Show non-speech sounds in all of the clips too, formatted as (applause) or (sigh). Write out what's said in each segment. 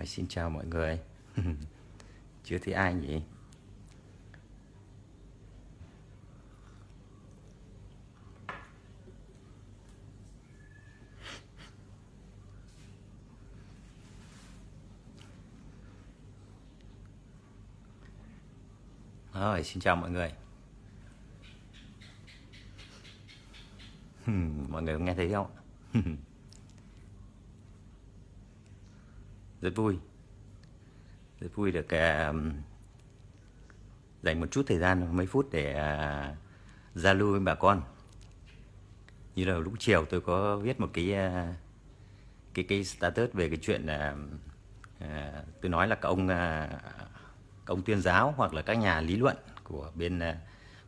Rồi xin chào mọi người (laughs) Chưa thấy ai nhỉ Rồi xin chào mọi người (laughs) Mọi người có nghe thấy không (laughs) rất vui rất vui được à, dành một chút thời gian mấy phút để uh, giao lưu với bà con như là lúc chiều tôi có viết một cái uh, cái cái status về cái chuyện là tôi nói là các ông uh, các ông tuyên giáo hoặc là các nhà lý luận của bên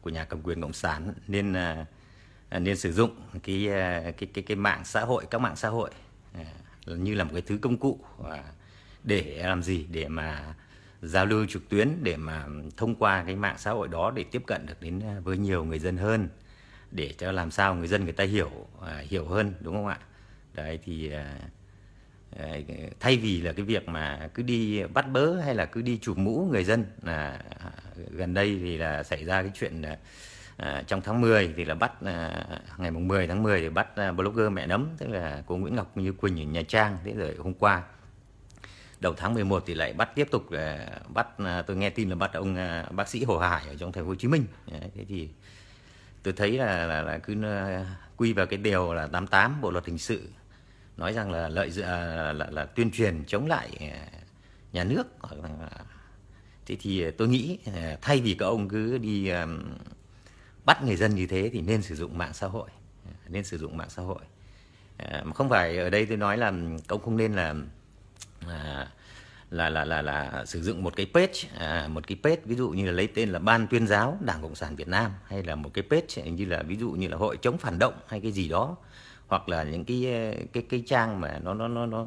của nhà cầm quyền cộng sản nên nên sử dụng cái cái cái cái mạng xã hội các mạng xã hội như là một cái thứ công cụ và để làm gì để mà giao lưu trực tuyến để mà thông qua cái mạng xã hội đó để tiếp cận được đến à, với nhiều người dân hơn để cho làm sao người dân người ta hiểu à, hiểu hơn đúng không ạ đấy thì à, thay vì là cái việc mà cứ đi bắt bớ hay là cứ đi chụp mũ người dân là gần đây thì là xảy ra cái chuyện à, trong tháng 10 thì là bắt ngày mùng 10 tháng 10 thì bắt blogger mẹ nấm tức là cô Nguyễn Ngọc Như Quỳnh ở nhà Trang thế rồi hôm qua đầu tháng 11 thì lại bắt tiếp tục ờ, bắt ờ, tôi nghe tin là bắt ông ờ, bác sĩ Hồ Hải ở trong thành phố Hồ Chí Minh thế thì tôi thấy là, là, là cứ quy vào cái điều là 88 bộ luật hình sự nói rằng là lợi dự, là, là, là tuyên truyền chống lại nhà nước thế thì tôi nghĩ thay vì các ông cứ đi bắt người dân như thế thì nên sử dụng mạng xã hội nên sử dụng mạng xã hội mà không phải ở đây tôi nói là ừ, ông không nên là à, là là là là sử dụng một cái page à, một cái page ví dụ như là lấy tên là ban tuyên giáo đảng cộng sản việt nam hay là một cái page như là ví dụ như là hội chống phản động hay cái gì đó hoặc là những cái ờ, cái cái trang mà nó nó nó nó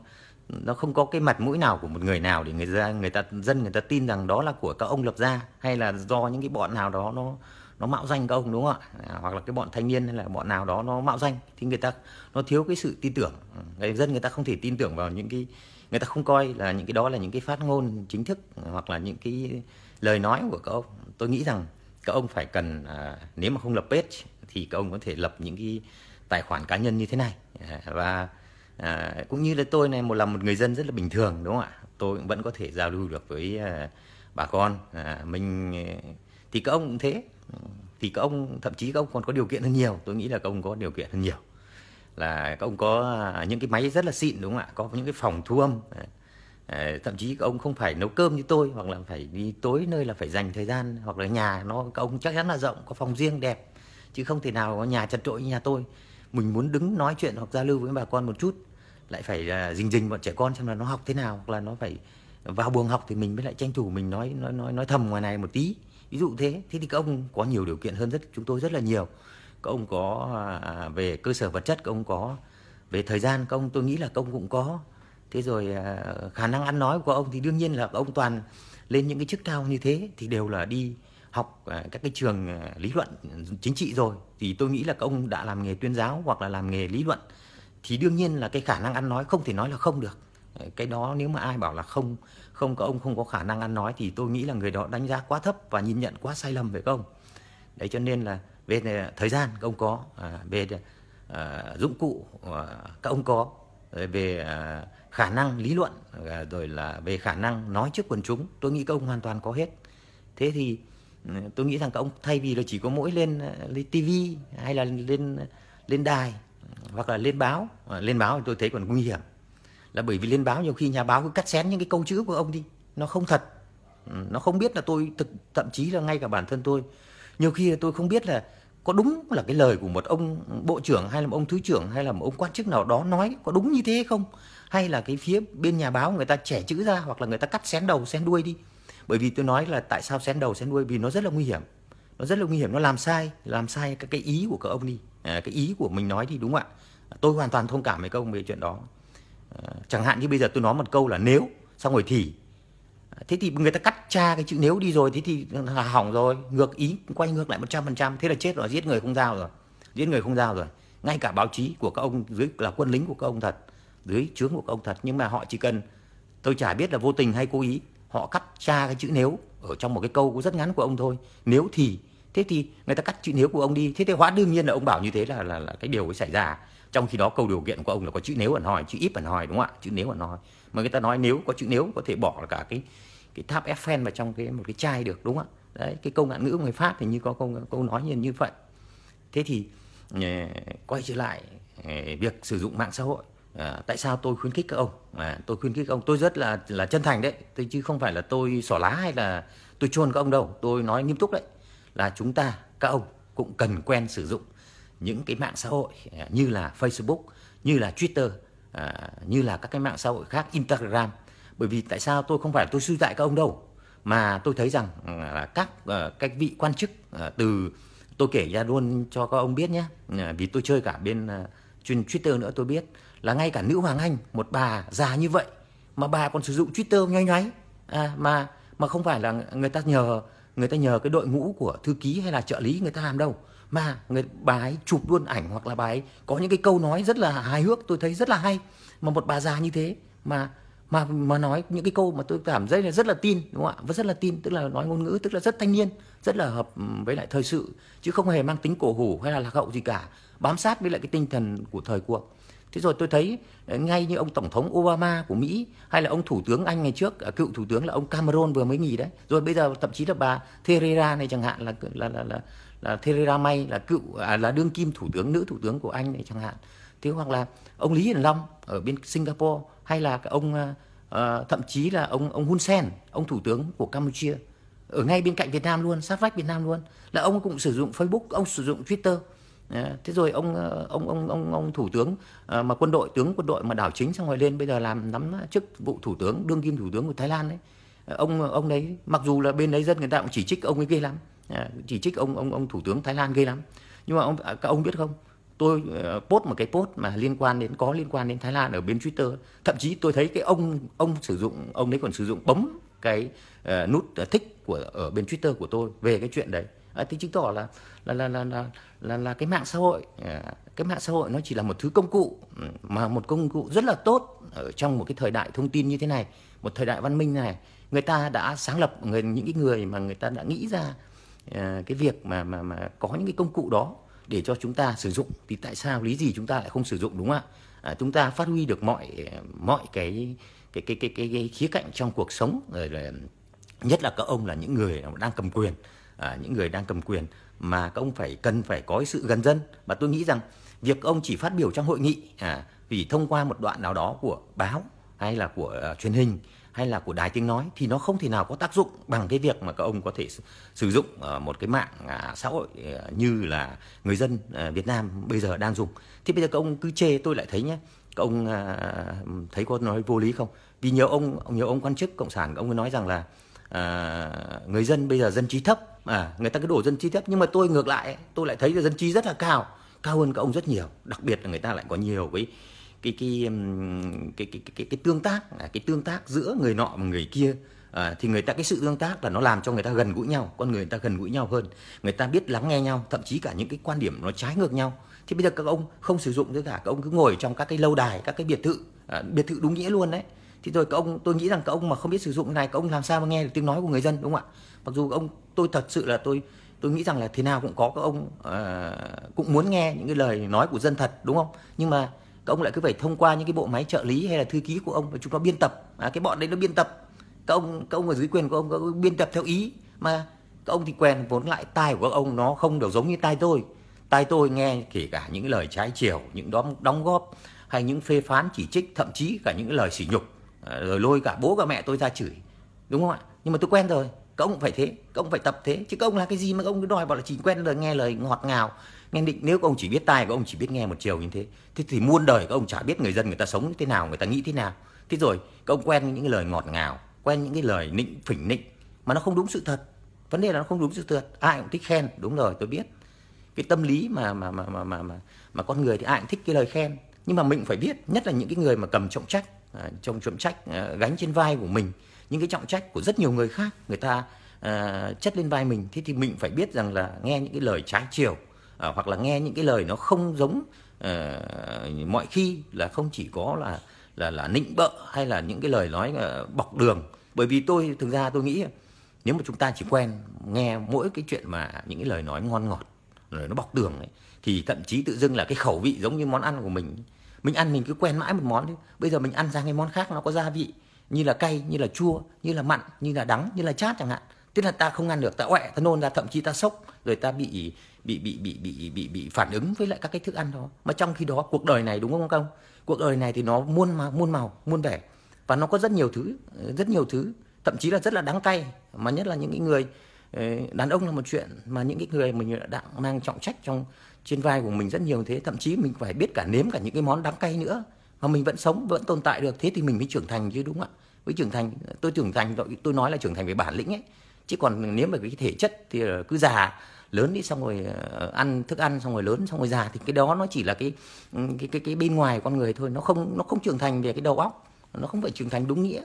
nó không có cái mặt mũi nào của một người nào để người ta người ta dân người ta tin rằng đó là của các ông lập ra hay là do những cái bọn nào đó nó nó mạo danh các ông đúng không ạ à, hoặc là cái bọn thanh niên hay là bọn nào đó nó mạo danh thì người ta nó thiếu cái sự tin tưởng người dân người ta không thể tin tưởng vào những cái người ta không coi là những cái đó là những cái phát ngôn chính thức hoặc là những cái lời nói của các ông tôi nghĩ rằng các ông phải cần à, nếu mà không lập page thì các ông có thể lập những cái tài khoản cá nhân như thế này à, và à, cũng như là tôi này một là một người dân rất là bình thường đúng không ạ tôi vẫn có thể giao lưu được với à, bà con à, mình thì các ông cũng thế thì các ông thậm chí các ông còn có điều kiện hơn nhiều tôi nghĩ là các ông có điều kiện hơn nhiều là ông có à, những cái máy rất là xịn đúng không ạ có những cái phòng thu âm à, à, thậm chí ông không phải nấu cơm như tôi hoặc là phải đi tối nơi là phải dành thời gian hoặc là nhà nó ông chắc chắn là rộng có phòng riêng đẹp chứ không thể nào có nhà chật trội như nhà tôi mình muốn đứng nói chuyện hoặc giao lưu với bà con một chút lại phải là uh, rình rình bọn trẻ con xem là nó học thế nào hoặc là nó phải vào buồng học thì mình mới lại tranh thủ mình nói nói nói nói thầm ngoài này một tí ví dụ thế thế thì các ông có nhiều điều kiện hơn rất chúng tôi rất là nhiều các ông có à, à, về cơ sở vật chất các ông có về thời gian các ông tôi nghĩ là các ông cũng có thế rồi à, khả năng ăn nói của ông thì đương nhiên là ông toàn lên những cái chức cao như thế thì đều là đi học các cái trường lý luận ừ, chính trị rồi thì tôi nghĩ là các ông đã làm nghề tuyên giáo hoặc là làm nghề lý luận thì đương nhiên là cái khả năng ăn nói không thể nói là không được cái đó nếu mà ai bảo là không không có ông không có khả năng ăn nói thì tôi nghĩ là người đó đánh giá quá thấp và nhìn nhận quá sai lầm về các ông đấy cho nên là về ờ, thời gian các ông có về ờ, ờ, dụng cụ các ông có về khả năng lý luận rồi là về khả năng nói trước quần chúng tôi nghĩ các ông hoàn toàn có hết thế thì ừ, tôi nghĩ rằng các ông thay vì là chỉ có mỗi lên lên TV hay là lên lên đài hoặc là lên báo lên báo tôi thấy còn nguy hiểm là bởi vì lên báo nhiều khi nhà báo cứ cắt xén những cái câu chữ của ông đi nó không thật ừ, nó không biết là tôi thực thậm chí là ngay cả bản thân tôi nhiều khi là tôi không biết là có đúng là cái lời của một ông bộ trưởng hay là một ông thứ trưởng hay là một ông quan chức nào đó nói có đúng như thế không hay là cái phía bên nhà báo người ta trẻ chữ ra hoặc là người ta cắt xén đầu xén đuôi đi bởi vì tôi nói là tại sao xén đầu xén đuôi vì nó rất là nguy hiểm nó rất là nguy hiểm nó làm sai làm sai các cái ý của các ông đi à, cái ý của mình nói thì đúng ạ à, tôi hoàn toàn thông cảm với các ông về chuyện đó à, chẳng hạn như bây giờ tôi nói một câu là nếu xong rồi thì thế thì người ta cắt cha cái chữ nếu đi rồi thế thì là hỏng rồi ngược ý quay ngược lại 100% thế là chết rồi giết người không giao rồi giết người không giao rồi ngay cả báo chí của các ông dưới là quân lính của các ông thật dưới trướng của các ông thật nhưng mà họ chỉ cần tôi chả biết là vô tình hay cố ý họ cắt cha cái chữ nếu ở trong một cái câu cũng rất ngắn của ông thôi nếu thì thế thì người ta cắt chữ nếu của ông đi thế thì hóa đương nhiên là ông bảo như thế là là, là cái điều ấy xảy ra trong khi đó câu điều kiện của ông là có chữ nếu ẩn hỏi chữ ít ẩn hỏi đúng không ạ chữ nếu ẩn hỏi mà người ta nói nếu có chữ nếu có thể bỏ cả cái cái tháp Eiffel vào trong cái một cái chai được đúng không ạ đấy cái câu ngạn ngữ người Pháp thì như có câu câu nói như như vậy thế thì ờ, quay trở lại ờ, việc sử dụng mạng xã hội à, tại sao tôi khuyến khích các ông à, tôi khuyến khích các ông tôi rất là là chân thành đấy tôi chứ không phải là tôi xỏ lá hay là tôi chôn các ông đâu tôi nói nghiêm túc đấy là chúng ta các ông cũng cần quen sử dụng những cái mạng xã hội như là Facebook như là Twitter à, như là các cái mạng xã hội khác Instagram bởi vì tại sao tôi không phải tôi suy tại các ông đâu mà tôi thấy rằng ừ, là các ờ, các vị quan chức ờ, từ tôi kể ra luôn cho các ông biết nhé ờ, vì tôi chơi cả bên trên Twitter nữa tôi biết là ngay cả nữ hoàng anh một bà già như vậy mà bà còn sử dụng Twitter nháy nháy à, mà mà không phải là người ta nhờ người ta nhờ cái đội ngũ của thư ký hay là trợ lý người ta làm đâu mà người bà ấy chụp luôn ảnh hoặc là bà ấy có những cái câu nói rất là hài hước tôi thấy rất là hay mà một bà già như thế mà mà mà nói những cái câu mà tôi cảm thấy là rất là tin đúng không ạ vẫn rất là tin tức là nói ngôn ngữ tức là rất thanh niên rất là hợp với lại thời sự chứ không hề mang tính cổ hủ hay là lạc hậu gì cả bám sát với lại cái tinh thần của thời cuộc thế rồi tôi thấy ờ, ngay như ông tổng thống Obama của Mỹ hay là ông thủ tướng Anh ngày trước à, cựu thủ tướng là ông Cameron vừa mới nghỉ đấy rồi bây giờ thậm chí là bà Theresa này chẳng hạn là là là, là là Theresa May là cựu à, là đương kim thủ tướng nữ thủ tướng của Anh này chẳng hạn thế hoặc là ông Lý Hiển Long ở bên Singapore hay là ông à, thậm chí là ông ông Hun Sen ông thủ tướng của Campuchia ở ngay bên cạnh Việt Nam luôn sát vách Việt Nam luôn là ông cũng sử dụng Facebook ông sử dụng Twitter ờ, thế rồi ông ờ, ông ông ông ông thủ tướng mà quân đội tướng quân đội mà đảo chính xong rồi lên bây giờ làm nắm chức vụ thủ tướng đương kim thủ tướng của Thái Lan đấy ông ông đấy mặc dù là bên đấy dân người ta cũng chỉ trích ông ấy ghê lắm À, chỉ trích ông ông ông thủ tướng Thái Lan ghê lắm nhưng mà ông à, các ông biết không tôi ờ, post một cái post mà liên quan đến có liên quan đến Thái Lan ở bên Twitter thậm chí tôi thấy cái ông ông sử dụng ông ấy còn sử dụng bấm cái uh, nút ờ, thích của ở bên Twitter của tôi về cái chuyện đấy à, thì chứng tỏ là là là là là là, là cái mạng xã hội à, cái mạng xã hội nó chỉ là một thứ công cụ ừ, mà một công cụ rất là tốt ở trong một cái thời đại thông tin như thế này một thời đại văn minh này người ta đã sáng lập người những cái người mà người ta đã nghĩ ra À, cái việc mà mà mà có những cái công cụ đó để cho chúng ta sử dụng thì tại sao lý gì chúng ta lại không sử dụng đúng không ạ à, chúng ta phát huy được mọi mọi cái cái cái cái cái, cái khía cạnh trong cuộc sống rồi là nhất là các ông là những người đang cầm quyền à, những người đang cầm quyền mà các ông phải cần phải có sự gần dân và tôi nghĩ rằng việc ông chỉ phát biểu trong hội nghị à, vì thông qua một đoạn nào đó của báo hay là của uh, truyền hình hay là của đài tiếng nói thì nó không thể nào có tác dụng bằng cái việc mà các ông có thể sử dụng ờ, một cái mạng à, xã hội ờ, như là người dân ờ, Việt Nam bây giờ đang dùng. Thì bây giờ các ông cứ chê tôi lại thấy nhé. Các ông thấy có nói vô lý không? Vì nhiều ông nhiều ông quan chức cộng sản ông nói rằng là à, người dân bây giờ dân trí thấp à người ta cứ đổ dân trí thấp nhưng mà tôi ngược lại tôi lại thấy là dân trí rất là cao cao hơn các ông rất nhiều đặc biệt là người ta lại có nhiều cái cái cái cái cái cái, cái tương tác à, cái tương tác giữa người nọ và người kia à, thì người ta cái sự tương tác là nó làm cho người ta gần gũi nhau con người người ta gần gũi nhau hơn người ta biết lắng nghe nhau thậm chí cả những cái quan điểm nó trái ngược nhau thì bây giờ các ông không sử dụng tất cả các ông cứ ngồi trong các cái lâu đài các cái biệt thự à, biệt thự đúng nghĩa luôn đấy thì rồi các ông tôi nghĩ rằng các ông mà không biết sử dụng cái này các ông làm sao mà nghe được tiếng nói của người dân đúng không ạ mặc dù các ông tôi thật sự là tôi tôi nghĩ rằng là thế nào cũng có các ông uh, cũng muốn nghe những cái lời nói của dân thật đúng không nhưng mà các ông lại cứ phải thông qua những cái bộ máy trợ lý hay là thư ký của ông và chúng nó biên tập à, cái bọn đấy nó biên tập các ông các ông ở dưới quyền của ông các ông biên tập theo ý mà các ông thì quen vốn lại tai của các ông nó không đều giống như tai tôi tai tôi nghe kể cả những lời trái chiều những đóng đóng góp hay những phê phán chỉ trích thậm chí cả những lời sỉ nhục à, rồi lôi cả bố cả mẹ tôi ra chửi đúng không ạ nhưng mà tôi quen rồi các ông cũng phải thế các ông phải tập thế chứ các ông là cái gì mà các ông cứ đòi bảo là chỉ quen lời nghe lời ngọt ngào nên định nếu ông chỉ biết tai của ông chỉ biết nghe một chiều như thế thì thì muôn đời các ông chả biết người dân người ta sống như thế nào người ta nghĩ thế nào thế rồi các ông quen những cái lời ngọt ngào quen những cái lời nịnh phỉnh nịnh mà nó không đúng sự thật vấn đề là nó không đúng sự thật ai cũng thích khen đúng rồi tôi biết cái tâm lý mà mà mà mà mà mà, mà con người thì ai cũng thích cái lời khen nhưng mà mình phải biết nhất là những cái người mà cầm trọng trách à, trong trọng trách à, gánh trên vai của mình những cái trọng trách của rất nhiều người khác người ta à, chất lên vai mình thế thì mình phải biết rằng là nghe những cái lời trái chiều à, hoặc là nghe những cái lời nó không giống à, mọi khi là không chỉ có là là là nịnh bợ hay là những cái lời nói à, bọc đường bởi vì tôi thực ra tôi nghĩ nếu mà chúng ta chỉ quen nghe mỗi cái chuyện mà những cái lời nói ngon ngọt rồi nó bọc đường ấy thì thậm chí tự dưng là cái khẩu vị giống như món ăn của mình mình ăn mình cứ quen mãi một món đấy bây giờ mình ăn sang cái món khác nó có gia vị như là cay như là chua như là mặn như là đắng như là chát chẳng hạn tức là ta không ăn được ta oẹ ta nôn ra thậm chí ta sốc rồi ta bị bị bị bị bị bị bị phản ứng với lại các cái thức ăn đó mà trong khi đó cuộc đời này đúng không công cuộc đời này thì nó muôn màu muôn màu muôn vẻ và nó có rất nhiều thứ rất nhiều thứ thậm chí là rất là đáng cay mà nhất là những cái người ờ, đàn ông là một chuyện mà những cái người mình đã mang trọng trách trong trên vai của mình rất nhiều thế thậm chí mình phải biết cả nếm cả những cái món đáng cay nữa mà mình vẫn sống vẫn tồn tại được thế thì mình mới trưởng thành chứ đúng không ạ với trưởng thành tôi trưởng thành tôi nói là trưởng thành về bản lĩnh ấy chứ còn nếu mà cái thể chất thì cứ già lớn đi xong rồi ờ, ăn thức ăn xong rồi lớn xong rồi già thì cái đó nó chỉ là cái ừ, cái cái cái bên ngoài con người thôi nó không nó không trưởng thành về cái đầu óc nó không phải trưởng thành đúng nghĩa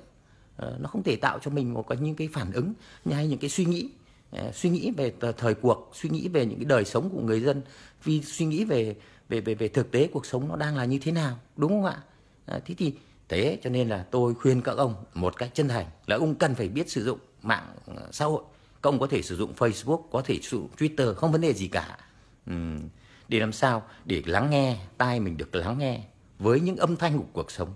ờ, nó không thể tạo cho mình một cái những cái phản ứng hay những cái suy nghĩ ờ, suy nghĩ về thời cuộc suy nghĩ về những cái đời sống của người dân vì suy nghĩ về về về về thực tế cuộc sống nó đang là như thế nào đúng không ạ thế thì thế cho nên là tôi khuyên các ông một cách chân thành là ông cần phải biết sử dụng mạng xã hội các ông có thể sử dụng Facebook, có thể sử dụng Twitter, không vấn đề gì cả. Ừ, để làm sao? Để lắng nghe, tai mình được lắng nghe với những âm thanh của cuộc sống.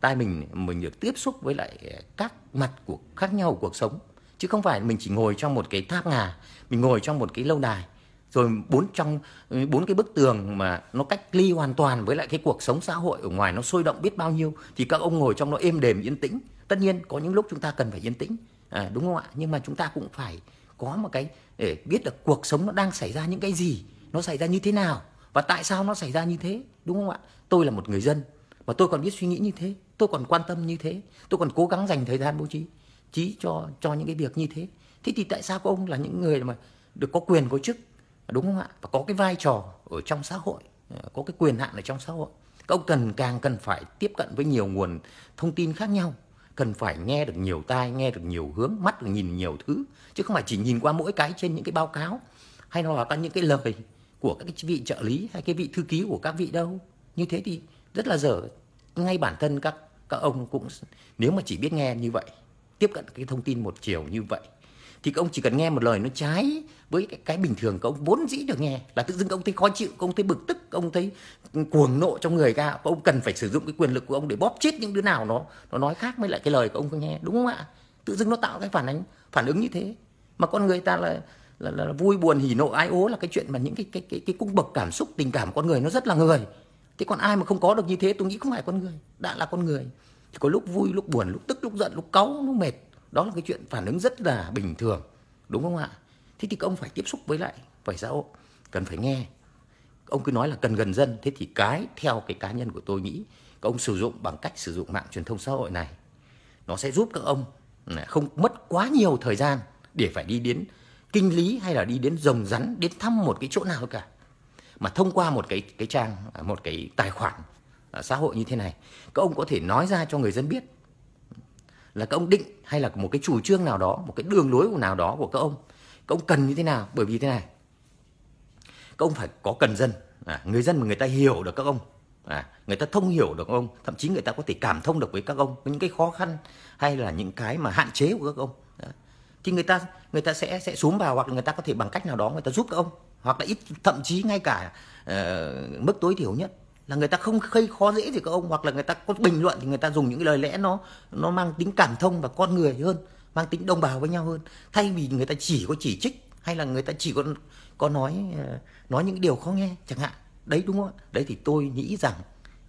Tai mình mình được tiếp xúc với lại ờ, các mặt của khác nhau của cuộc sống. Chứ không phải mình chỉ ngồi trong một cái tháp ngà, mình ngồi trong một cái lâu đài rồi bốn trong ừ, bốn cái bức tường mà nó cách ly hoàn toàn với lại cái cuộc sống xã hội ở ngoài nó sôi động biết bao nhiêu thì các ông ngồi trong nó êm đềm yên tĩnh tất nhiên có những lúc chúng ta cần phải yên tĩnh à, đúng không ạ nhưng mà chúng ta cũng phải có một cái để biết được cuộc sống nó đang xảy ra những cái gì nó xảy ra như thế nào và tại sao nó xảy ra như thế đúng không ạ tôi là một người dân mà tôi còn biết suy nghĩ như thế tôi còn quan tâm như thế tôi còn cố gắng dành thời gian bố trí trí cho cho những cái việc như thế thế thì tại sao các ông là những người mà được có quyền có chức đúng không ạ và có cái vai trò ở trong xã hội à, có cái quyền hạn ở trong xã hội các ông cần càng cần phải tiếp cận với nhiều nguồn thông tin khác nhau cần phải nghe được nhiều tai nghe được nhiều hướng mắt được nhìn nhiều thứ chứ không phải chỉ nhìn qua mỗi cái trên những cái báo cáo hay là các những cái lời của các cái vị trợ lý hay cái vị thư ký của các vị đâu như thế thì rất là dở ngay bản thân các các ông cũng nếu mà chỉ biết nghe như vậy tiếp cận cái thông tin một chiều như vậy thì ông chỉ cần nghe một lời nó trái với cái, cái bình thường các ông vốn dĩ được nghe là tự dưng ông thấy khó chịu ông thấy bực tức ông thấy cuồng nộ trong người ra ông cần phải sử dụng cái quyền lực của ông để bóp chết những đứa nào nó nó nói khác với lại cái lời của ông có nghe đúng không ạ tự dưng nó tạo cái phản ánh phản ứng như thế mà con người ta là là, là, là vui buồn hỉ nộ ai ố là cái chuyện mà những cái cái cái cái cung bậc cảm xúc tình cảm của con người nó rất là người thế còn ai mà không có được như thế tôi nghĩ không phải con người đã là con người thì có lúc vui lúc buồn lúc tức lúc giận lúc cáu lúc mệt đó là cái chuyện phản ứng rất là bình thường đúng không ạ thế thì các ông phải tiếp xúc với lại phải xã hội cần phải nghe ông cứ nói là cần gần dân thế thì cái theo cái cá nhân của tôi nghĩ các ông sử dụng bằng cách sử dụng mạng truyền thông xã hội này nó sẽ giúp các ông không mất quá nhiều thời gian để phải đi đến kinh lý hay là đi đến rồng rắn đến thăm một cái chỗ nào cả mà thông qua một cái cái trang à, một cái tài khoản à, xã hội như thế này các ông có thể nói ra cho người dân biết là các ông định hay là một cái chủ trương nào đó một cái đường lối của nào đó của các ông các ông cần như thế nào bởi vì thế này các ông phải có cần dân à, người dân mà người ta hiểu được các ông à, người ta thông hiểu được ông thậm chí người ta có thể cảm thông được với các ông những cái khó khăn hay là những cái mà hạn chế của các ông à, thì người ta người ta sẽ sẽ xuống vào hoặc là người ta có thể bằng cách nào đó người ta giúp các ông hoặc là ít thậm chí ngay cả uh, mức tối thiểu nhất là người ta không khơi khó dễ gì các ông hoặc là người ta có bình luận thì người ta dùng những cái lời lẽ nó nó mang tính cảm thông và con người hơn mang tính đồng bào với nhau hơn thay vì người ta chỉ có chỉ trích hay là người ta chỉ có có nói ờ, nói những điều khó nghe chẳng hạn đấy đúng không đấy thì tôi nghĩ rằng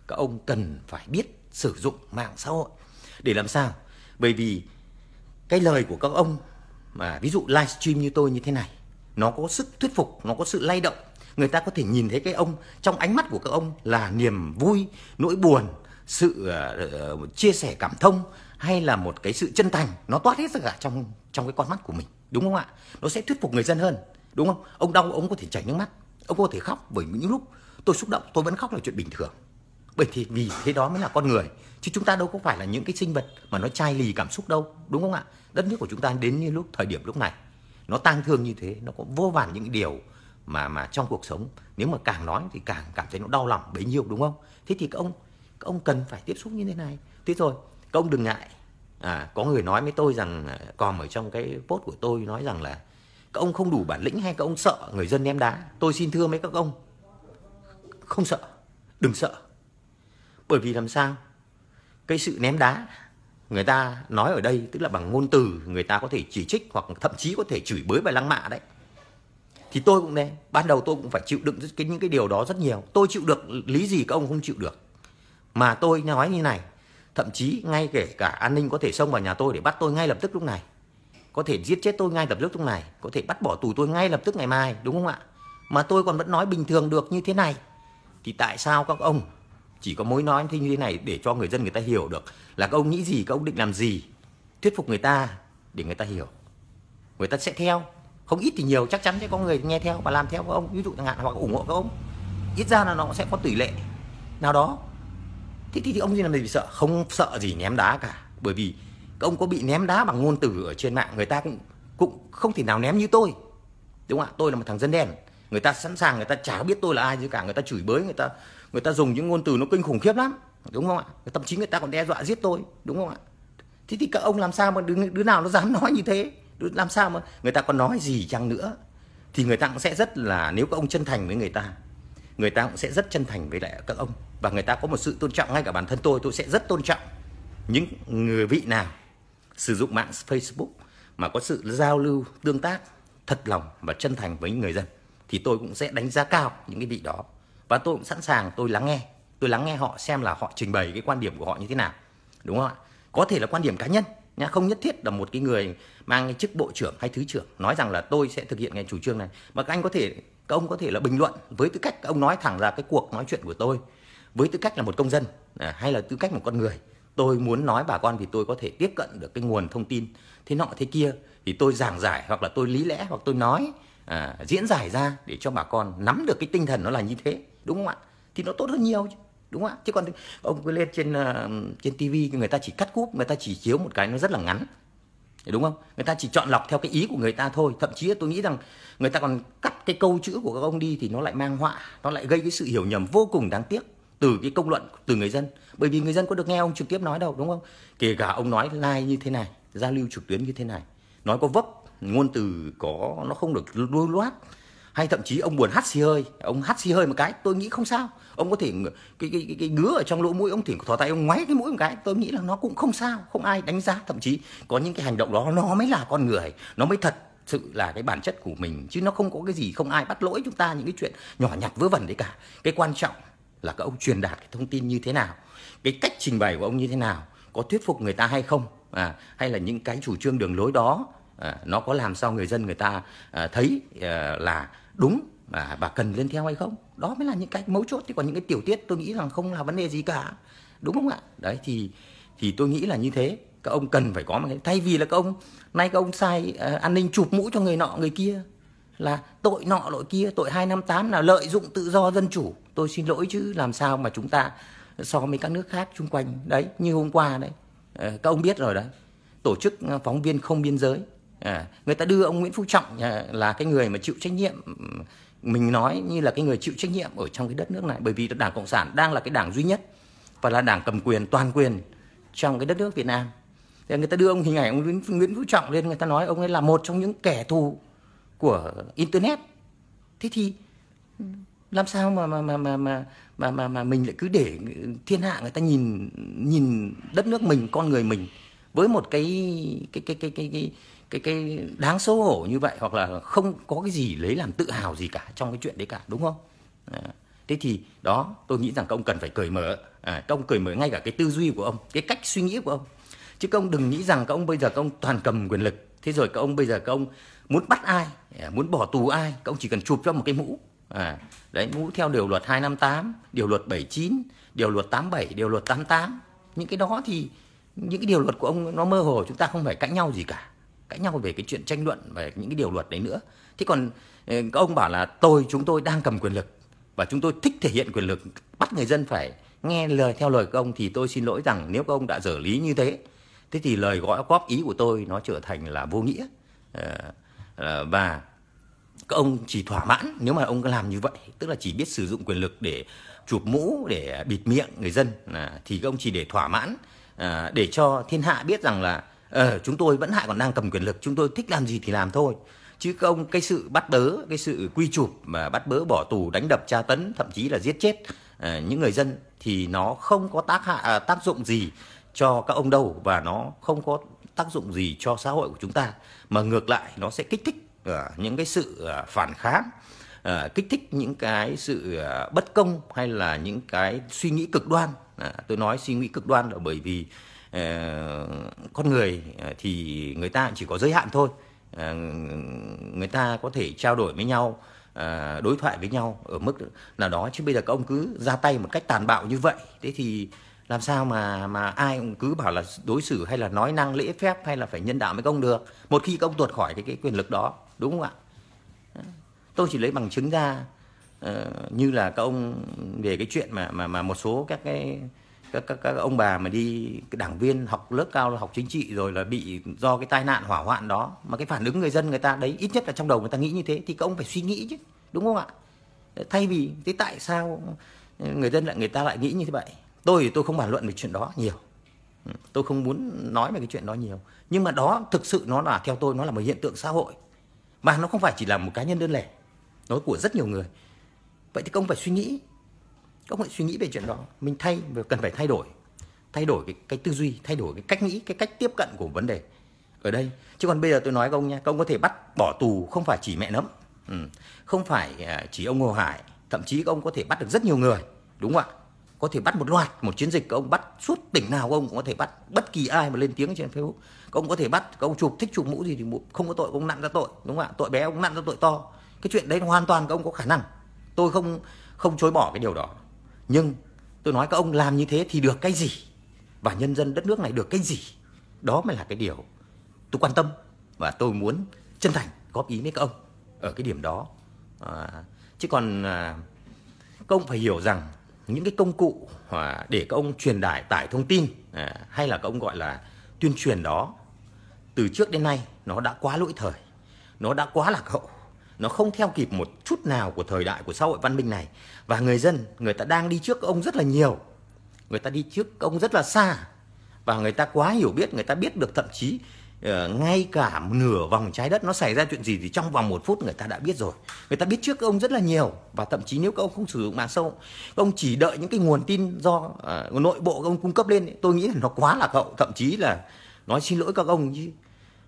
các ông cần phải biết sử dụng mạng xã hội để làm sao bởi vì cái lời của các ông mà ví dụ livestream như tôi như thế này nó có sức thuyết phục nó có sự lay động người ta có thể nhìn thấy cái ông trong ánh mắt của các ông là niềm vui nỗi buồn sự uh, chia sẻ cảm thông hay là một cái sự chân thành nó toát hết ra cả trong trong cái con mắt của mình đúng không ạ nó sẽ thuyết phục người dân hơn đúng không ông đau ông có thể chảy nước mắt ông có thể khóc bởi những lúc tôi xúc động tôi vẫn khóc là chuyện bình thường bởi thì vì thế đó mới là con người chứ chúng ta đâu có phải là những cái sinh vật mà nó chai lì cảm xúc đâu đúng không ạ đất nước của chúng ta đến như lúc thời điểm lúc này nó tang thương như thế nó có vô vàn những điều mà mà trong cuộc sống nếu mà càng nói thì càng cảm thấy nó đau lòng bấy nhiêu đúng không thế thì các ông các ông cần phải tiếp xúc như thế này thế thôi, các ông đừng ngại à, có người nói với tôi rằng à, còn ở trong cái post của tôi nói rằng là các ông không đủ bản lĩnh hay các ông sợ người dân ném đá tôi xin thưa mấy các ông không sợ đừng sợ bởi vì làm sao cái sự ném đá người ta nói ở đây tức là bằng ngôn từ người ta có thể chỉ trích hoặc thậm chí có thể chửi bới và lăng mạ đấy thì tôi cũng thế ban đầu tôi cũng phải chịu đựng cái, những cái điều đó rất nhiều tôi chịu được lý gì các ông không chịu được mà tôi nói như này thậm chí ngay kể cả an ninh có thể xông vào nhà tôi để bắt tôi ngay lập tức lúc này có thể giết chết tôi ngay lập tức lúc này có thể bắt bỏ tù tôi ngay lập tức ngày mai đúng không ạ mà tôi còn vẫn nói bình thường được như thế này thì tại sao các ông chỉ có mối nói như thế này để cho người dân người ta hiểu được là các ông nghĩ gì các ông định làm gì thuyết phục người ta để người ta hiểu người ta sẽ theo không ít thì nhiều chắc chắn sẽ có người nghe theo và làm theo các ông ví dụ chẳng hạn hoặc ủng hộ các ông ít ra là nó sẽ có tỷ lệ nào đó thế thì, thì ông gì làm gì bị sợ không sợ gì ném đá cả bởi vì các ông có bị ném đá bằng ngôn từ ở trên mạng người ta cũng cũng không thể nào ném như tôi đúng không ạ tôi là một thằng dân đen người ta sẵn sàng người ta chả biết tôi là ai gì cả người ta chửi bới người ta người ta dùng những ngôn từ nó kinh khủng khiếp lắm đúng không ạ thậm chí người ta còn đe dọa giết tôi đúng không ạ thế thì các ông làm sao mà đứa, đứa nào nó dám nói như thế làm sao mà người ta có nói gì chăng nữa thì người ta cũng sẽ rất là nếu các ông chân thành với người ta người ta cũng sẽ rất chân thành với lại các ông và người ta có một sự tôn trọng ngay cả bản thân tôi tôi sẽ rất tôn trọng những người vị nào sử dụng mạng Facebook mà có sự giao lưu tương tác thật lòng và chân thành với người dân thì tôi cũng sẽ đánh giá cao những cái vị đó và tôi cũng sẵn sàng tôi lắng nghe tôi lắng nghe họ xem là họ trình bày cái quan điểm của họ như thế nào đúng không ạ có thể là quan điểm cá nhân nhá không nhất thiết là một cái người mang cái chức bộ trưởng hay thứ trưởng nói rằng là tôi sẽ thực hiện cái chủ trương này mà các anh có thể các ông có thể là bình luận với tư cách các ông nói thẳng ra cái cuộc nói chuyện của tôi với tư cách là một công dân à, hay là tư cách một con người tôi muốn nói bà con vì tôi có thể tiếp cận được cái nguồn thông tin thế nọ thế kia thì tôi giảng giải hoặc là tôi lý lẽ hoặc tôi nói à, diễn giải ra để cho bà con nắm được cái tinh thần nó là như thế đúng không ạ thì nó tốt hơn nhiều chứ đúng không ạ chứ còn ông cứ lên trên uh, trên tivi người ta chỉ cắt cúp người ta chỉ chiếu một cái nó rất là ngắn đúng không người ta chỉ chọn lọc theo cái ý của người ta thôi thậm chí tôi nghĩ rằng người ta còn cắt cái câu chữ của các ông đi thì nó lại mang họa nó lại gây cái sự hiểu nhầm vô cùng đáng tiếc từ cái công luận từ người dân bởi vì người dân có được nghe ông trực tiếp nói đâu đúng không kể cả ông nói live như thế này giao lưu trực tuyến như thế này nói có vấp ngôn từ có nó không được lưu loát hay thậm chí ông buồn hắt xì hơi ông hắt xì hơi một cái tôi nghĩ không sao ông có thể cái cái cái, cái ngứa ở trong lỗ mũi ông thỉnh thò tay ông ngoáy cái mũi một cái tôi nghĩ là nó cũng không sao không ai đánh giá thậm chí có những cái hành động đó nó mới là con người nó mới thật sự là cái bản chất của mình chứ nó không có cái gì không ai bắt lỗi chúng ta những cái chuyện nhỏ nhặt vớ vẩn đấy cả cái quan trọng là các ông truyền đạt cái thông tin như thế nào cái cách trình bày của ông như thế nào có thuyết phục người ta hay không à hay là những cái chủ trương đường lối đó À, nó có làm sao người dân người ta à, thấy à, là đúng và cần lên theo hay không đó mới là những cái mấu chốt chứ còn những cái tiểu tiết tôi nghĩ rằng không là vấn đề gì cả đúng không ạ đấy thì thì tôi nghĩ là như thế các ông cần phải có một cái thay vì là các ông nay các ông sai à, an ninh chụp mũ cho người nọ người kia là tội nọ tội kia tội 258 là lợi dụng tự do dân chủ tôi xin lỗi chứ làm sao mà chúng ta so với các nước khác chung quanh đấy như hôm qua đấy ờ, các ông biết rồi đấy tổ chức phóng viên không biên giới À, người ta đưa ông Nguyễn Phú Trọng à, là cái người mà chịu trách nhiệm mình nói như là cái người chịu trách nhiệm ở trong cái đất nước này bởi vì đảng cộng sản đang là cái đảng duy nhất và là đảng cầm quyền toàn quyền trong cái đất nước Việt Nam thì người ta đưa ông hình ảnh ông Nguyễn Phú Trọng lên người ta nói ông ấy là một trong những kẻ thù của internet thế thì làm sao mà mà mà mà mà mà mà, mà mình lại cứ để thiên hạ người ta nhìn nhìn đất nước mình con người mình với một cái cái cái cái cái, cái, cái cái cái đáng xấu hổ như vậy hoặc là không có cái gì lấy làm tự hào gì cả trong cái chuyện đấy cả đúng không thế thì đó tôi nghĩ rằng các ông cần phải cởi mở à, các ông cởi mở ngay cả cái tư duy của ông cái cách suy nghĩ của ông chứ các ông đừng nghĩ rằng các ông bây giờ các ông toàn cầm quyền lực thế rồi các ông bây giờ các ông muốn bắt ai à, muốn bỏ tù ai các ông chỉ cần chụp cho một cái mũ à, đấy mũ theo điều luật 258 điều luật 79 điều luật 87 điều luật 88 những cái đó thì những cái điều luật của ông nó mơ hồ chúng ta không phải cãi nhau gì cả cãi nhau về cái chuyện tranh luận về những cái điều luật đấy nữa thế còn ờ, các ông bảo là tôi chúng tôi đang cầm quyền lực và chúng tôi thích thể hiện quyền lực bắt người dân phải nghe lời theo lời các ông thì tôi xin lỗi rằng nếu các ông đã dở lý như thế thế thì lời gọi góp ý của tôi nó trở thành là vô nghĩa ờ, ờ, và các ông chỉ thỏa mãn nếu mà ông làm như vậy tức là chỉ biết sử dụng quyền lực để chụp mũ để bịt miệng người dân à, thì các ông chỉ để thỏa mãn à, để cho thiên hạ biết rằng là ờ, chúng tôi vẫn hại còn đang cầm quyền lực chúng tôi thích làm gì thì làm thôi chứ không cái sự bắt bớ cái sự quy chụp mà bắt bớ bỏ tù đánh đập tra tấn thậm chí là giết chết à, những người dân thì nó không có tác hạ à, tác dụng gì cho các ông đâu và nó không có tác dụng gì cho xã hội của chúng ta mà ngược lại nó sẽ kích thích à, những cái sự à, phản kháng à, kích thích những cái sự à, bất công hay là những cái suy nghĩ cực đoan à, tôi nói suy nghĩ cực đoan là bởi vì Ờ, con người ờ, thì người ta chỉ có giới hạn thôi ờ, người ta có thể trao đổi với nhau đối thoại với nhau ở mức là đó chứ bây giờ các ông cứ ra tay một cách tàn bạo như vậy thế thì làm sao mà mà ai cũng cứ bảo là đối xử hay là nói năng lễ phép hay là phải nhân đạo với công được một khi công tuột khỏi cái, cái quyền lực đó đúng không ạ tôi chỉ lấy bằng chứng ra uh, như là các ông về cái chuyện mà mà mà một số các cái các các các ông bà mà đi đảng viên học lớp cao học chính trị rồi là bị do cái tai nạn hỏa hoạn đó mà cái phản ứng người dân người ta đấy ít nhất là trong đầu người ta nghĩ như thế thì các ông phải suy nghĩ chứ đúng không ạ thay vì thế tại sao người dân lại người ta lại nghĩ như thế vậy tôi thì tôi không bàn luận về chuyện đó nhiều ừ, tôi không muốn nói về cái chuyện đó nhiều nhưng mà đó thực sự nó là theo tôi nó là một hiện tượng xã hội mà nó không phải chỉ là một cá nhân đơn lẻ nó của rất nhiều người vậy thì ông phải suy nghĩ các bạn suy nghĩ về chuyện đó mình thay và cần phải thay đổi thay đổi cái, cái tư duy thay đổi cái cách nghĩ cái cách tiếp cận của vấn đề ở đây chứ còn bây giờ tôi nói với ông nha các ông có thể bắt bỏ tù không phải chỉ mẹ nấm ừ, không phải à, chỉ ông hồ hải thậm chí các ông có thể bắt được rất nhiều người đúng không ạ có thể bắt một loạt một chiến dịch các ông bắt suốt tỉnh nào ông cũng có thể bắt bất kỳ ai mà lên tiếng trên facebook các ông có thể bắt các ông chụp thích chụp mũ gì thì không có tội ông nặn ra tội đúng không ạ tội bé ông nặn ra tội to cái chuyện đấy hoàn toàn các ông có khả năng tôi không không chối bỏ cái điều đó nhưng tôi nói các ông làm như thế thì được cái gì và nhân dân đất nước này được cái gì đó mới là cái điều tôi quan tâm và tôi muốn chân thành góp ý với các ông ở cái điểm đó à, chứ còn à, các ông phải hiểu rằng những cái công cụ à, để các ông truyền tải tải thông tin à, hay là các ông gọi là tuyên truyền đó từ trước đến nay nó đã quá lỗi thời nó đã quá lạc hậu nó không theo kịp một chút nào của thời đại của xã hội văn minh này và người dân người ta đang đi trước ông rất là nhiều người ta đi trước ông rất là xa và người ta quá hiểu biết người ta biết được thậm chí uh, ngay cả nửa vòng trái đất nó xảy ra chuyện gì thì trong vòng một phút người ta đã biết rồi người ta biết trước ông rất là nhiều và thậm chí nếu các ông không sử dụng mạng sâu ông chỉ đợi những cái nguồn tin do uh, nội bộ ông cung cấp lên ấy, tôi nghĩ là nó quá lạc hậu thậm chí là nói xin lỗi các ông chứ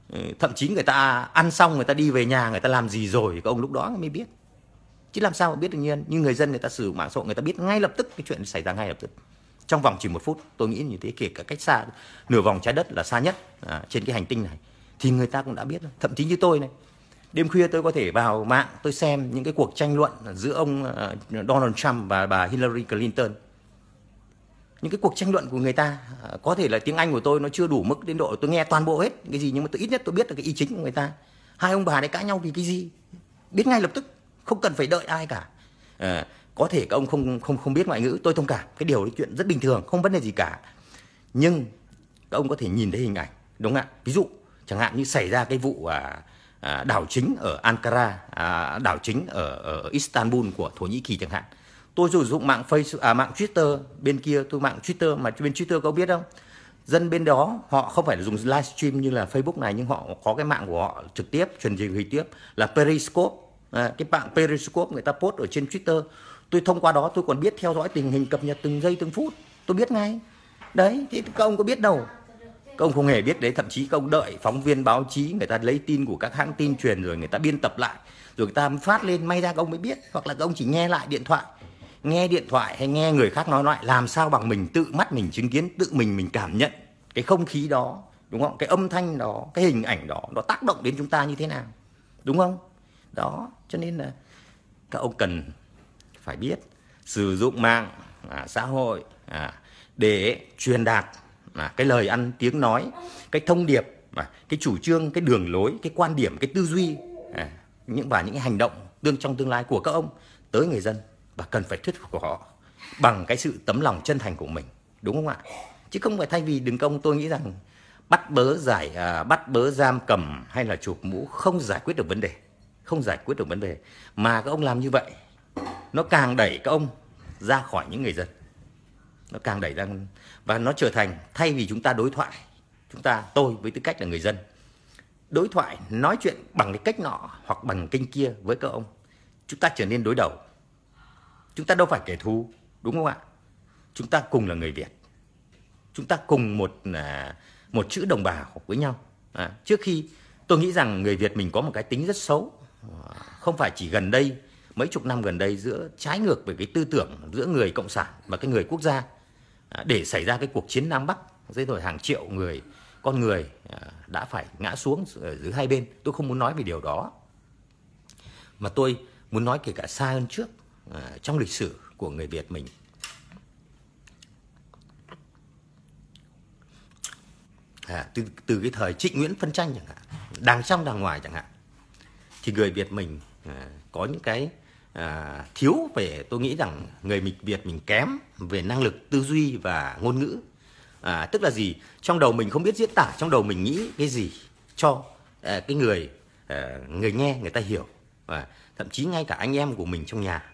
Ừ, thậm chí người ta ăn xong người ta đi về nhà người ta làm gì rồi các ông lúc đó mới biết chứ làm sao mà biết được nhiên như người dân người ta sử dụng mạng xã hội người ta biết ngay lập tức cái chuyện xảy ra ngay lập tức trong vòng chỉ một phút tôi nghĩ như thế kể cả cách xa nửa vòng trái đất là xa nhất à, trên cái hành tinh này thì người ta cũng đã biết thậm chí như tôi này đêm khuya tôi có thể vào mạng tôi xem những cái cuộc tranh luận giữa ông à, Donald Trump và bà Hillary Clinton những cái cuộc tranh luận của người ta à, có thể là tiếng Anh của tôi nó chưa đủ mức đến độ tôi nghe toàn bộ hết cái gì nhưng mà tôi ít nhất tôi biết được cái ý chính của người ta hai ông bà đấy cãi nhau vì cái gì biết ngay lập tức không cần phải đợi ai cả à, có thể các ông không không không biết ngoại ngữ tôi thông cảm cái điều đấy chuyện rất bình thường không vấn đề gì cả nhưng các ông có thể nhìn thấy hình ảnh đúng không ạ ví dụ chẳng hạn như xảy ra cái vụ à, à đảo chính ở Ankara à, đảo chính ở, ở Istanbul của Thổ Nhĩ Kỳ chẳng hạn tôi sử dụng mạng Facebook à mạng Twitter bên kia tôi mạng Twitter mà bên Twitter có biết không dân bên đó họ không phải là dùng livestream như là Facebook này nhưng họ có cái mạng của họ trực tiếp truyền hình trực tiếp là Periscope à, cái mạng Periscope người ta post ở trên Twitter tôi thông qua đó tôi còn biết theo dõi tình hình cập nhật từng giây từng phút tôi biết ngay đấy thì các ông có biết đâu các ông không hề biết đấy thậm chí các ông đợi phóng viên báo chí người ta lấy tin của các hãng tin truyền rồi người ta biên tập lại rồi người ta phát lên may ra các ông mới biết hoặc là các ông chỉ nghe lại điện thoại nghe điện thoại hay nghe người khác nói lại làm sao bằng mình tự mắt mình chứng kiến tự mình mình cảm nhận cái không khí đó đúng không cái âm thanh đó cái hình ảnh đó nó tác động đến chúng ta như thế nào đúng không đó cho nên là các ông cần phải biết sử dụng mạng à, xã hội à, để truyền đạt à, cái lời ăn tiếng nói cái thông điệp à, cái chủ trương cái đường lối cái quan điểm cái tư duy à, những và những hành động tương trong tương lai của các ông tới người dân và cần phải thuyết phục họ bằng cái sự tấm lòng chân thành của mình đúng không ạ chứ không phải thay vì đình công tôi nghĩ rằng bắt bớ giải à, bắt bớ giam cầm hay là chụp mũ không giải quyết được vấn đề không giải quyết được vấn đề mà các ông làm như vậy nó càng đẩy các ông ra khỏi những người dân nó càng đẩy ra và nó trở thành thay vì chúng ta đối thoại chúng ta tôi với tư cách là người dân đối thoại nói chuyện bằng cái cách nọ hoặc bằng kênh kia với các ông chúng ta trở nên đối đầu Chúng ta đâu phải kẻ thù, đúng không ạ? Chúng ta cùng là người Việt. Chúng ta cùng một à, một chữ đồng bào với nhau. À, trước khi tôi nghĩ rằng người Việt mình có một cái tính rất xấu. À, không phải chỉ gần đây, mấy chục năm gần đây giữa trái ngược về cái tư tưởng giữa người cộng sản và cái người quốc gia à, để xảy ra cái cuộc chiến Nam Bắc, dưới rồi hàng triệu người con người à, đã phải ngã xuống ở dưới hai bên. Tôi không muốn nói về điều đó. Mà tôi muốn nói kể cả xa hơn trước À, trong lịch sử của người Việt mình. À, từ từ cái thời Trịnh Nguyễn phân tranh chẳng hạn, đàng trong đàng ngoài chẳng hạn, thì người Việt mình à, có những cái à, thiếu về tôi nghĩ rằng người mình Việt mình kém về năng lực tư duy và ngôn ngữ à, tức là gì trong đầu mình không biết diễn tả trong đầu mình nghĩ cái gì cho à, cái người à, người nghe người ta hiểu và thậm chí ngay cả anh em của mình trong nhà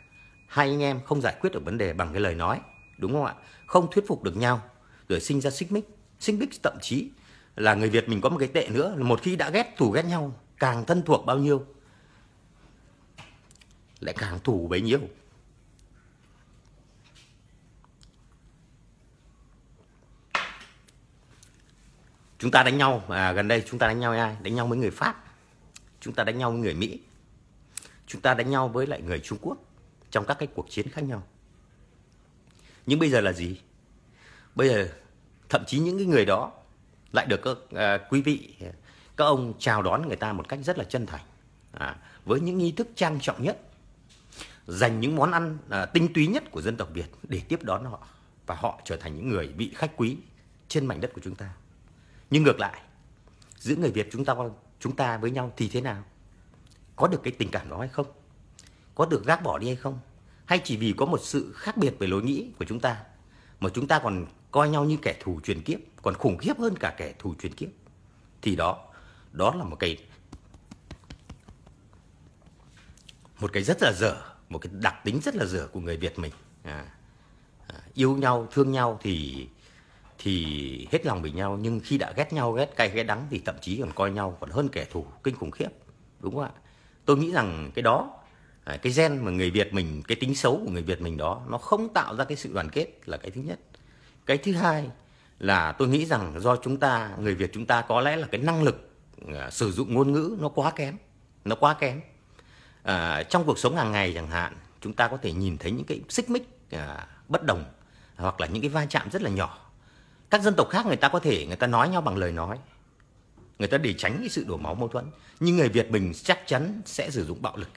hai anh em không giải quyết được vấn đề bằng cái lời nói đúng không ạ không thuyết phục được nhau rồi sinh ra xích mích xích mích thậm chí là người việt mình có một cái tệ nữa là một khi đã ghét thù ghét nhau càng thân thuộc bao nhiêu lại càng thù bấy nhiêu chúng ta đánh nhau à, gần đây chúng ta đánh nhau với ai đánh nhau với người pháp chúng ta đánh nhau với người mỹ chúng ta đánh nhau với lại người trung quốc trong các cái cuộc chiến khác nhau. Nhưng bây giờ là gì? Bây giờ thậm chí những cái người đó lại được các à, quý vị các ông chào đón người ta một cách rất là chân thành à, với những nghi thức trang trọng nhất dành những món ăn à, tinh túy nhất của dân tộc Việt để tiếp đón họ và họ trở thành những người vị khách quý trên mảnh đất của chúng ta. Nhưng ngược lại, giữa người Việt chúng ta chúng ta với nhau thì thế nào? Có được cái tình cảm đó hay không? có được gác bỏ đi hay không hay chỉ vì có một sự khác biệt về lối nghĩ của chúng ta mà chúng ta còn coi nhau như kẻ thù truyền kiếp còn khủng khiếp hơn cả kẻ thù truyền kiếp thì đó đó là một cái một cái rất là dở một cái đặc tính rất là dở của người Việt mình à, à yêu nhau thương nhau thì thì hết lòng vì nhau nhưng khi đã ghét nhau ghét cay ghét đắng thì thậm chí còn coi nhau còn hơn kẻ thù kinh khủng khiếp đúng không ạ tôi nghĩ rằng cái đó À, cái gen mà người Việt mình cái tính xấu của người Việt mình đó nó không tạo ra cái sự đoàn kết là cái thứ nhất cái thứ hai là tôi nghĩ rằng do chúng ta người Việt chúng ta có lẽ là cái năng lực à, sử dụng ngôn ngữ nó quá kém nó quá kém à, trong cuộc sống hàng ngày chẳng hạn chúng ta có thể nhìn thấy những cái xích mích à, bất đồng hoặc là những cái va chạm rất là nhỏ các dân tộc khác người ta có thể người ta nói nhau bằng lời nói người ta để tránh cái sự đổ máu mâu thuẫn nhưng người việt mình chắc chắn sẽ sử dụng bạo lực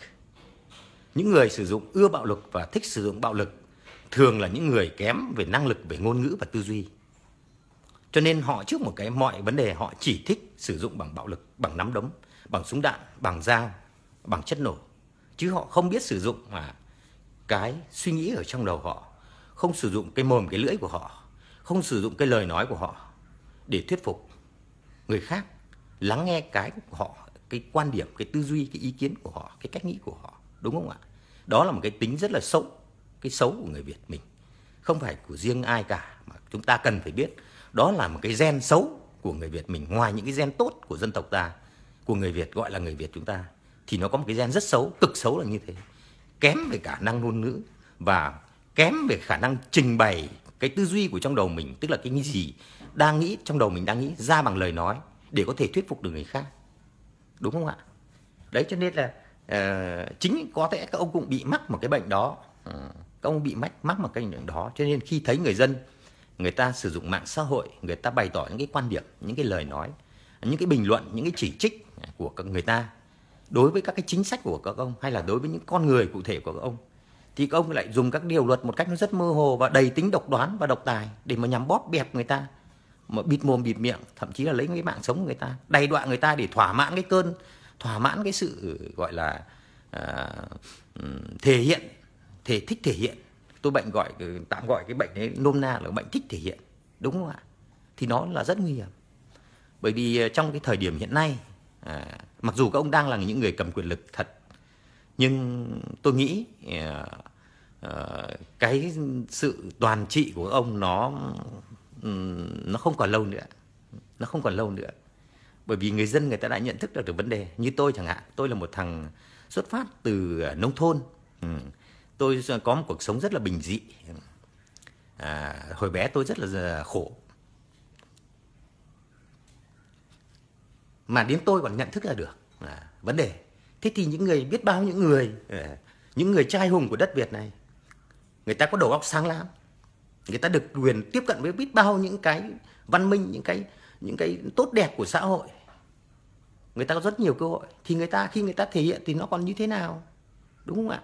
những người sử dụng ưa bạo lực và thích sử dụng bạo lực thường là những người kém về năng lực về ngôn ngữ và tư duy cho nên họ trước một cái mọi vấn đề họ chỉ thích sử dụng bằng bạo lực bằng nắm đấm bằng súng đạn bằng dao bằng chất nổ chứ họ không biết sử dụng mà cái suy nghĩ ở trong đầu họ không sử dụng cái mồm cái lưỡi của họ không sử dụng cái lời nói của họ để thuyết phục người khác lắng nghe cái của họ cái quan điểm cái tư duy cái ý kiến của họ cái cách nghĩ của họ đúng không ạ? Đó là một cái tính rất là xấu, cái xấu của người Việt mình. Không phải của riêng ai cả mà chúng ta cần phải biết đó là một cái gen xấu của người Việt mình ngoài những cái gen tốt của dân tộc ta, của người Việt gọi là người Việt chúng ta thì nó có một cái gen rất xấu, cực xấu là như thế. Kém về khả năng ngôn ngữ và kém về khả năng trình bày cái tư duy của trong đầu mình, tức là cái gì đang nghĩ trong đầu mình đang nghĩ ra bằng lời nói để có thể thuyết phục được người khác. Đúng không ạ? Đấy cho nên là Ờ, chính có thể các ông cũng bị mắc một cái bệnh đó ừ, các ông bị mắc mắc một cái bệnh đó cho nên khi thấy người dân người ta sử dụng mạng xã hội người ta bày tỏ những cái quan điểm những cái lời nói những cái bình luận những cái chỉ trích của các người ta đối với các cái chính sách của các ông hay là đối với những con người cụ thể của các ông thì các ông lại dùng các điều luật một cách nó rất mơ hồ và đầy tính độc đoán và độc tài để mà nhằm bóp bẹp người ta mà bịt mồm bịt miệng thậm chí là lấy cái mạng sống của người ta đầy đọa người ta để thỏa mãn cái cơn thỏa mãn cái sự gọi là à, thể hiện thể thích thể hiện tôi bệnh gọi tạm gọi cái bệnh đấy nôm na là bệnh thích thể hiện đúng không ạ thì nó là rất nguy hiểm bởi vì à, trong cái thời điểm hiện nay à, mặc dù các ông đang là những người cầm quyền lực thật nhưng tôi nghĩ à, à cái sự toàn trị của ông nó nó không còn lâu nữa nó không còn lâu nữa bởi vì người dân người ta đã nhận thức được được vấn đề như tôi chẳng hạn tôi là một thằng xuất phát từ à, nông thôn ừ, tôi có một cuộc sống rất là bình dị à, hồi bé tôi rất là à, khổ mà đến tôi còn nhận thức ra được à, vấn đề thế thì những người biết bao những người à, những người trai hùng của đất việt này người ta có đầu óc sáng lắm người ta được quyền tiếp cận với biết bao những cái văn minh những cái những cái tốt đẹp của xã hội người ta có rất nhiều cơ hội thì người ta khi người ta thể hiện thì nó còn như thế nào đúng không ạ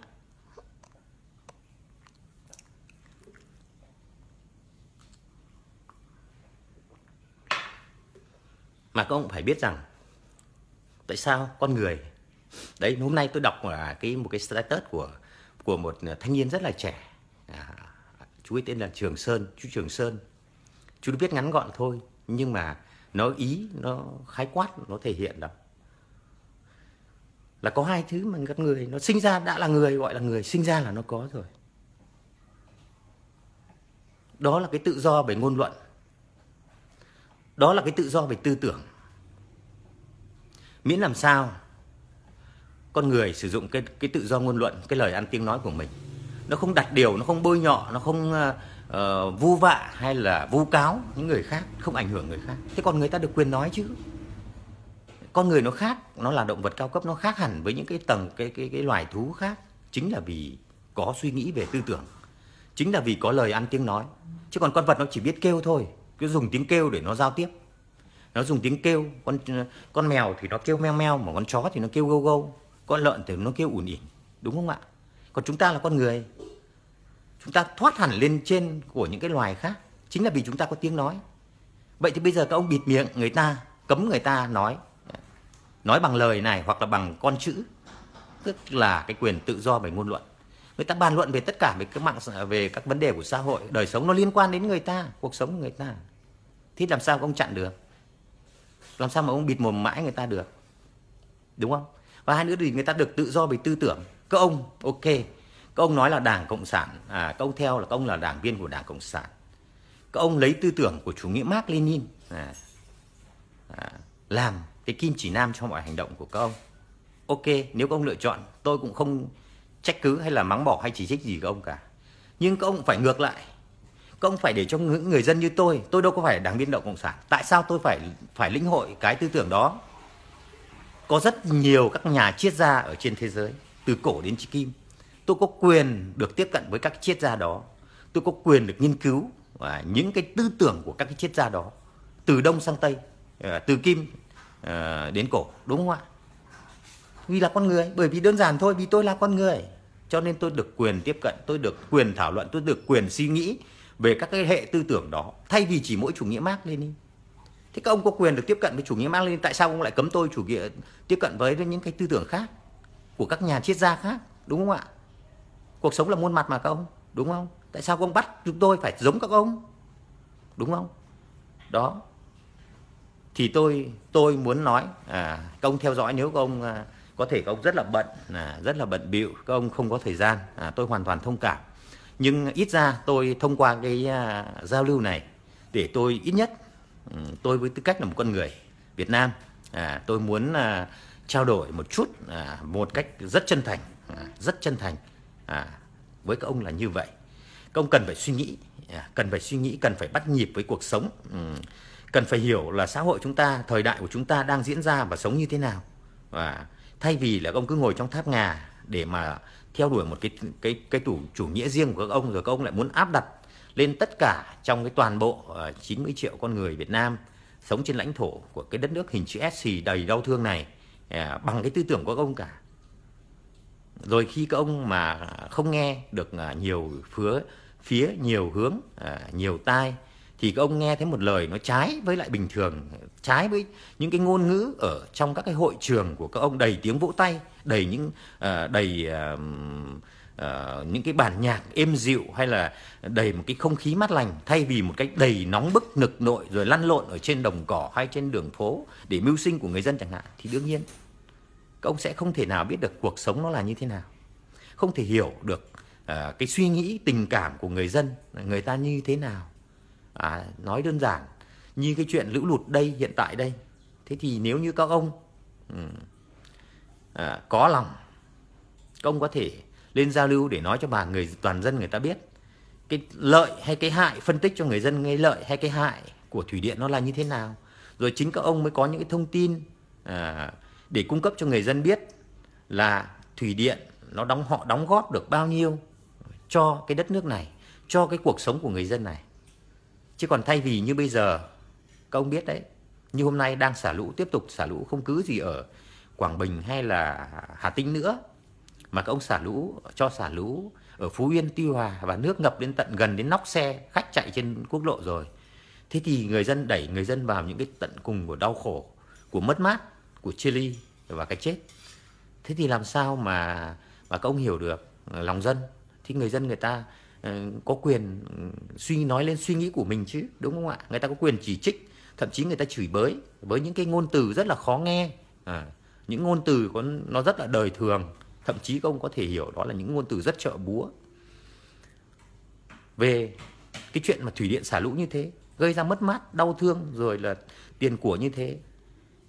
mà các ông phải biết rằng tại sao con người đấy hôm nay tôi đọc là cái một cái status của của một thanh niên rất là trẻ à, chú ấy tên là Trường Sơn chú Trường Sơn chú biết ngắn gọn thôi nhưng mà nó ý nó khái quát nó thể hiện đâu là có hai thứ mà con người nó sinh ra đã là người gọi là người sinh ra là nó có rồi đó là cái tự do về ngôn luận đó là cái tự do về tư tưởng miễn làm sao con người sử dụng cái cái tự do ngôn luận cái lời ăn tiếng nói của mình nó không đặt điều nó không bôi nhọ nó không ờ, uh, vu vạ hay là vu cáo những người khác không ảnh hưởng người khác thế còn người ta được quyền nói chứ con người nó khác nó là động vật cao cấp nó khác hẳn với những cái tầng cái cái cái loài thú khác chính là vì có suy nghĩ về tư tưởng chính là vì có lời ăn tiếng nói chứ còn con vật nó chỉ biết kêu thôi cứ dùng tiếng kêu để nó giao tiếp nó dùng tiếng kêu con con mèo thì nó kêu meo meo mà con chó thì nó kêu gâu gâu con lợn thì nó kêu ủn ỉn đúng không ạ còn chúng ta là con người chúng ta thoát hẳn lên trên của những cái loài khác chính là vì chúng ta có tiếng nói vậy thì bây giờ các ông bịt miệng người ta cấm người ta nói nói bằng lời này hoặc là bằng con chữ tức là cái quyền tự do về ngôn luận người ta bàn luận về tất cả về các mạng về các vấn đề của xã hội đời sống nó liên quan đến người ta cuộc sống của người ta thì làm sao ông chặn được làm sao mà ông bịt mồm mãi người ta được đúng không và hai nữa thì người ta được tự do về tư tưởng các ông ok các ông nói là Đảng Cộng sản, à, câu theo là các ông là đảng viên của Đảng Cộng sản. Các ông lấy tư tưởng của chủ nghĩa Mark Lenin à, à, làm cái kim chỉ nam cho mọi hành động của các ông. Ok, nếu các ông lựa chọn, tôi cũng không trách cứ hay là mắng bỏ hay chỉ trích gì các ông cả. Nhưng các ông phải ngược lại. Các ông phải để cho những người dân như tôi, tôi đâu có phải đảng viên đảng cộng sản. Tại sao tôi phải phải lĩnh hội cái tư tưởng đó? Có rất nhiều các nhà triết gia ở trên thế giới, từ cổ đến kim tôi có quyền được tiếp cận với các triết gia đó tôi có quyền được nghiên cứu và những cái tư tưởng của các cái triết gia đó từ đông sang tây à, từ kim à, đến cổ đúng không ạ vì là con người bởi vì đơn giản thôi vì tôi là con người cho nên tôi được quyền tiếp cận tôi được quyền thảo luận tôi được quyền suy nghĩ về các cái hệ tư tưởng đó thay vì chỉ mỗi chủ nghĩa Mark Lenin thế các ông có quyền được tiếp cận với chủ nghĩa Mark Lenin tại sao ông lại cấm tôi chủ nghĩa tiếp cận với những cái tư tưởng khác của các nhà triết gia khác đúng không ạ cuộc sống là muôn mặt mà các ông đúng không tại sao các ông bắt chúng tôi phải giống các ông đúng không đó thì tôi tôi muốn nói à, các ông theo dõi nếu các ông à, có thể các ông rất là bận à, rất là bận bịu các ông không có thời gian à, tôi hoàn toàn thông cảm nhưng ít ra tôi thông qua cái à, giao lưu này để tôi ít nhất ừ, tôi với tư cách là một con người Việt Nam à, tôi muốn à, trao đổi một chút à, một cách rất chân thành à, rất chân thành à, với các ông là như vậy các ông cần phải suy nghĩ à, cần phải suy nghĩ cần phải bắt nhịp với cuộc sống ừ, cần phải hiểu là xã hội chúng ta thời đại của chúng ta đang diễn ra và sống như thế nào và thay vì là các ông cứ ngồi trong tháp ngà để mà theo đuổi một cái cái cái chủ chủ nghĩa riêng của các ông rồi các ông lại muốn áp đặt lên tất cả trong cái toàn bộ uh, ờ, 90 triệu con người Việt Nam sống trên lãnh thổ của cái đất nước hình chữ S xì đầy đau thương này à, bằng cái tư tưởng của các ông cả rồi khi các ông mà không nghe được à, nhiều phía phía nhiều hướng à, nhiều tai thì các ông nghe thấy một lời nó trái với lại bình thường trái với những cái ngôn ngữ ở trong các cái hội trường của các ông đầy tiếng vỗ tay đầy những à, đầy những cái bản nhạc êm dịu hay là đầy một cái không khí mát lành thay vì một cách đầy nóng bức nực nội rồi lăn lộn ở trên đồng cỏ hay trên đường phố để mưu sinh của người dân chẳng hạn thì đương nhiên các ông sẽ không thể nào biết được cuộc sống nó là như thế nào không thể hiểu được uh, cái suy nghĩ tình cảm của người dân người ta như thế nào à, nói đơn giản như cái chuyện lũ lụt đây hiện tại đây thế thì nếu như các ông um, à, có lòng các ông có thể lên giao lưu để nói cho bà người toàn dân người ta biết cái lợi hay cái hại phân tích cho người dân cái lợi hay cái hại của thủy điện nó là như thế nào rồi chính các ông mới có những cái thông tin à, để cung cấp cho người dân biết là thủy điện nó đóng họ đóng góp được bao nhiêu cho cái đất nước này, cho cái cuộc sống của người dân này. Chứ còn thay vì như bây giờ các ông biết đấy, như hôm nay đang xả lũ tiếp tục xả lũ không cứ gì ở Quảng Bình hay là Hà Tĩnh nữa mà các ông xả lũ cho xả lũ ở Phú Yên, Tuy Hòa và nước ngập đến tận gần đến nóc xe khách chạy trên quốc lộ rồi. Thế thì người dân đẩy người dân vào những cái tận cùng của đau khổ, của mất mát của Chile và cái chết thế thì làm sao mà mà các ông hiểu được ừ, lòng dân thì người dân người ta ừ, có quyền ừ, suy nói lên suy nghĩ của mình chứ đúng không ạ người ta có quyền chỉ trích thậm chí người ta chửi bới với những cái ngôn từ rất là khó nghe à, những ngôn từ có nó rất là đời thường thậm chí các ông có thể hiểu đó là những ngôn từ rất trợ búa về cái chuyện mà thủy điện xả lũ như thế gây ra mất mát đau thương rồi là tiền của như thế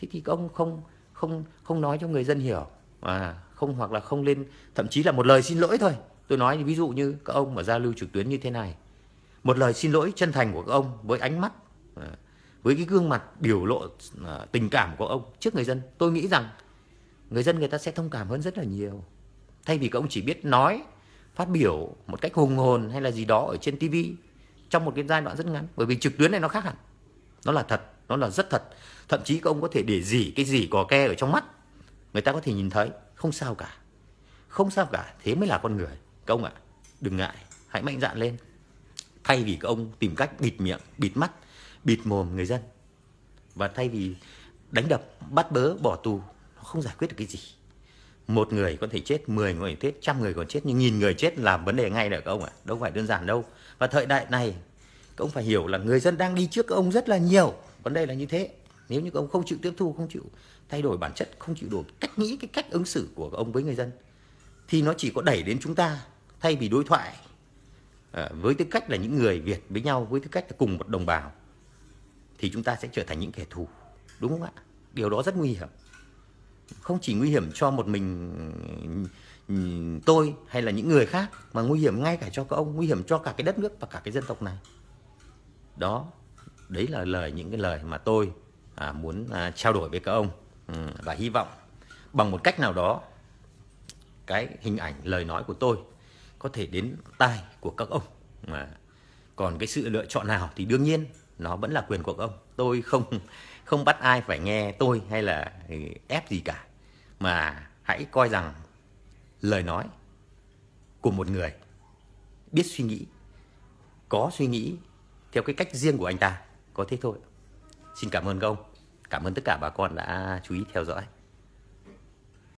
thế thì ông không không không nói cho người dân hiểu à không hoặc là không lên thậm chí là một lời xin lỗi thôi tôi nói ví dụ như các ông mà giao lưu trực tuyến như thế này một lời xin lỗi chân thành của các ông với ánh mắt à, với cái gương mặt biểu lộ à, tình cảm của ông trước người dân tôi nghĩ rằng người dân người ta sẽ thông cảm hơn rất là nhiều thay vì các ông chỉ biết nói phát biểu một cách hùng hồn hay là gì đó ở trên tivi trong một cái giai đoạn rất ngắn bởi vì trực tuyến này nó khác hẳn nó là thật nó là rất thật thậm chí các ông có thể để gì cái gì cò ke ở trong mắt người ta có thể nhìn thấy không sao cả không sao cả thế mới là con người các ông ạ đừng ngại hãy mạnh dạn lên thay vì các ông tìm cách bịt miệng bịt mắt bịt mồm người dân và thay vì đánh đập bắt bớ bỏ tù nó không giải quyết được cái gì một người có thể chết 10 người chết trăm người còn chết nhưng nghìn người chết là vấn đề ngay được ông ạ đâu phải đơn giản đâu và thời đại này các ông phải hiểu là người dân đang đi trước các ông rất là nhiều vấn đề là như thế nếu như ông không chịu tiếp thu không chịu thay đổi bản chất không chịu đổi cách nghĩ cái cách ứng xử của ông với người dân thì nó chỉ có đẩy đến chúng ta thay vì đối thoại ờ, với tư cách là những người Việt với nhau với tư cách là cùng một đồng bào thì chúng ta sẽ trở thành những kẻ thù đúng không ạ điều đó rất nguy hiểm không chỉ nguy hiểm cho một mình ừ, tôi hay là những người khác mà nguy hiểm ngay cả cho các ông nguy hiểm cho cả cái đất nước và cả cái dân tộc này đó đấy là lời những cái lời mà tôi à, muốn à, trao đổi với các ông ừ, và hy vọng bằng một cách nào đó cái hình ảnh lời nói của tôi có thể đến tai của các ông mà còn cái sự lựa chọn nào thì đương nhiên nó vẫn là quyền của các ông tôi không không bắt ai phải nghe tôi hay là ừ, ép gì cả mà hãy coi rằng lời nói của một người biết suy nghĩ có suy nghĩ theo cái cách riêng của anh ta có thế thôi xin cảm ơn các ông cảm ơn tất cả bà con đã chú ý theo dõi